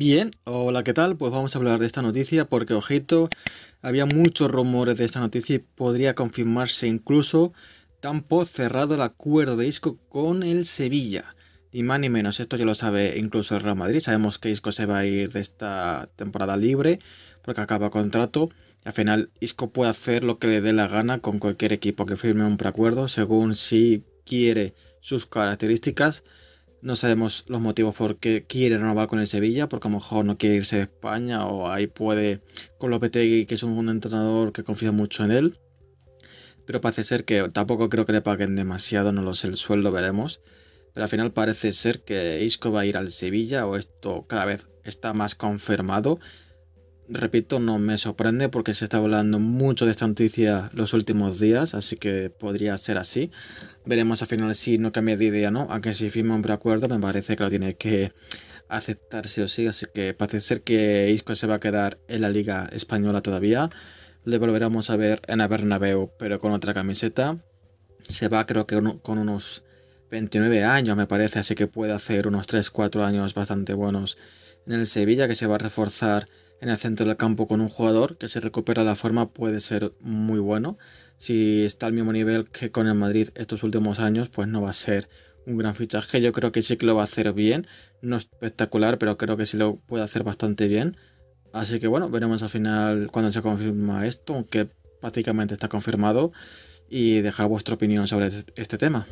Bien, hola, ¿qué tal? Pues vamos a hablar de esta noticia porque, ojito, había muchos rumores de esta noticia y podría confirmarse incluso tampoco cerrado el acuerdo de Isco con el Sevilla. Ni más ni menos, esto ya lo sabe incluso el Real Madrid. Sabemos que Isco se va a ir de esta temporada libre porque acaba contrato. Y al final, Isco puede hacer lo que le dé la gana con cualquier equipo que firme un preacuerdo según si quiere sus características. No sabemos los motivos por qué quiere renovar con el Sevilla, porque a lo mejor no quiere irse de España o ahí puede con Lopetegui, que es un entrenador que confía mucho en él. Pero parece ser que tampoco creo que le paguen demasiado, no lo sé, el sueldo veremos. Pero al final parece ser que Isco va a ir al Sevilla o esto cada vez está más confirmado repito, no me sorprende porque se está hablando mucho de esta noticia los últimos días, así que podría ser así. Veremos al final si no cambia de idea, ¿no? Aunque si firma un preacuerdo me parece que lo tiene que aceptar o sí, así que parece ser que Isco se va a quedar en la Liga Española todavía. Le volveremos a ver en el Bernabéu, pero con otra camiseta. Se va creo que con unos 29 años me parece, así que puede hacer unos 3-4 años bastante buenos en el Sevilla, que se va a reforzar en el centro del campo con un jugador que se recupera la forma puede ser muy bueno. Si está al mismo nivel que con el Madrid estos últimos años, pues no va a ser un gran fichaje. Yo creo que sí que lo va a hacer bien. No espectacular, pero creo que sí lo puede hacer bastante bien. Así que bueno, veremos al final cuando se confirma esto, aunque prácticamente está confirmado. Y dejar vuestra opinión sobre este tema.